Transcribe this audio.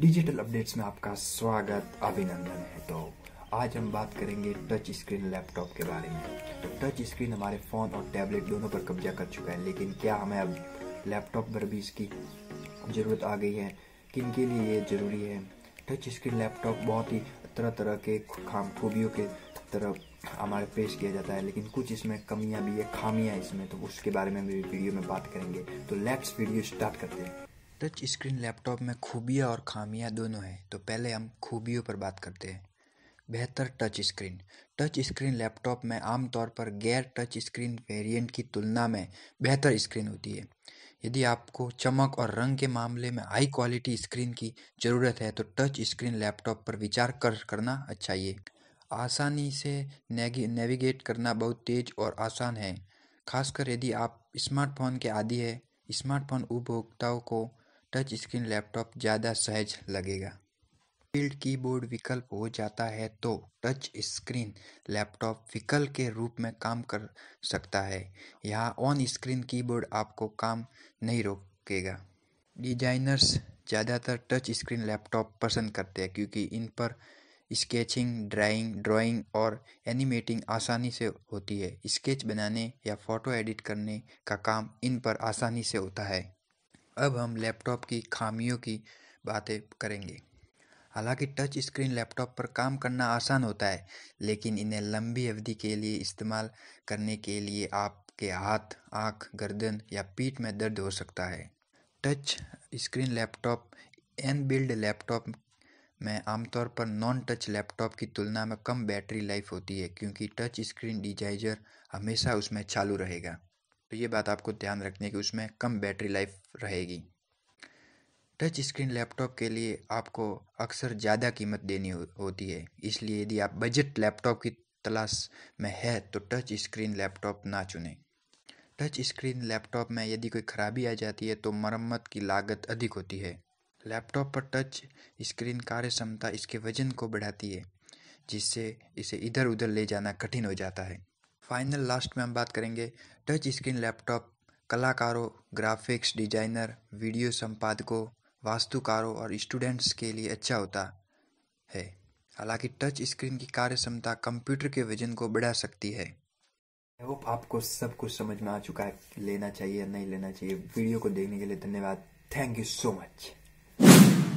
digital updates में आपका स्वागत अभिनंदन है तो आज हम बात करेंगे टच स्क्रीन लैपटॉप के बारे में तो टच स्क्रीन हमारे फ़ोन और टैबलेट दोनों पर कब्जा कर चुका है लेकिन क्या हमें अब लैपटॉप पर भी इसकी ज़रूरत आ गई है किन के लिए ये ज़रूरी है टच स्क्रीन लैपटॉप बहुत ही तरह तरह के खाम खूबियों के तरफ हमारे पेश किया जाता है लेकिन कुछ इसमें कमियां भी है खामियां इसमें तो उसके बारे में भी वीडियो में बात करेंगे तो लेट्स वीडियो स्टार्ट करते हैं टच स्क्रीन लैपटॉप में खूबियाँ और खामियाँ दोनों हैं तो पहले हम खूबियों पर बात करते हैं बेहतर touch screen touch screen laptop में आमतौर पर गैर टच स्क्रीन वेरिएंट की तुलना में बेहतर स्क्रीन होती है यदि आपको चमक और रंग के मामले में हाई क्वालिटी स्क्रीन की ज़रूरत है तो टच स्क्रीन लैपटॉप पर विचार कर करना अच्छा ये आसानी से नेविगेट करना बहुत तेज और आसान है खासकर यदि आप स्मार्टफोन के आदि है स्मार्टफोन उपभोक्ताओं को टच स्क्रीन लैपटॉप ज़्यादा सहज लगेगा फील्ड कीबोर्ड विकल्प हो जाता है तो टच स्क्रीन लैपटॉप विकल्प के रूप में काम कर सकता है यहाँ ऑन स्क्रीन कीबोर्ड आपको काम नहीं रोकेगा डिजाइनर्स ज़्यादातर टच स्क्रीन लैपटॉप पसंद करते हैं क्योंकि इन पर स्केचिंग ड्राइंग ड्राइंग और एनिमेटिंग आसानी से होती है स्केच बनाने या फोटो एडिट करने का काम इन पर आसानी से होता है अब हम लैपटॉप की खामियों की बातें करेंगे हालांकि टच स्क्रीन लैपटॉप पर काम करना आसान होता है लेकिन इन्हें लंबी अवधि के लिए इस्तेमाल करने के लिए आपके हाथ आंख, गर्दन या पीठ में दर्द हो सकता है touch screen laptop inbuilt laptop में आमतौर पर नॉन टच लैपटॉप की तुलना में कम बैटरी लाइफ होती है क्योंकि टच स्क्रीन डिजाइजर हमेशा उसमें चालू रहेगा तो ये बात आपको ध्यान रखनी है कि उसमें कम बैटरी लाइफ रहेगी टच स्क्रीन लैपटॉप के लिए आपको अक्सर ज़्यादा कीमत देनी हो, होती है इसलिए यदि आप बजट लैपटॉप की तलाश में है तो टच स्क्रीन लैपटॉप ना चुनें टच स्क्रीन लैपटॉप में यदि कोई खराबी आ जाती है तो मरम्मत की लागत अधिक होती है लैपटॉप पर टच स्क्रीन कार्य क्षमता इसके वजन को बढ़ाती है जिससे इसे इधर उधर ले जाना कठिन हो जाता है फाइनल लास्ट में हम बात करेंगे टच स्क्रीन लैपटॉप कलाकारों ग्राफ़िक्स डिज़ाइनर वीडियो संपादकों वास्तुकारों और स्टूडेंट्स के लिए अच्छा होता है हालांकि टच स्क्रीन की कार्य क्षमता कंप्यूटर के वजन को बढ़ा सकती है आई होप आपको सब कुछ समझ में आ चुका है लेना चाहिए या नहीं लेना चाहिए वीडियो को देखने के लिए धन्यवाद थैंक यू सो मच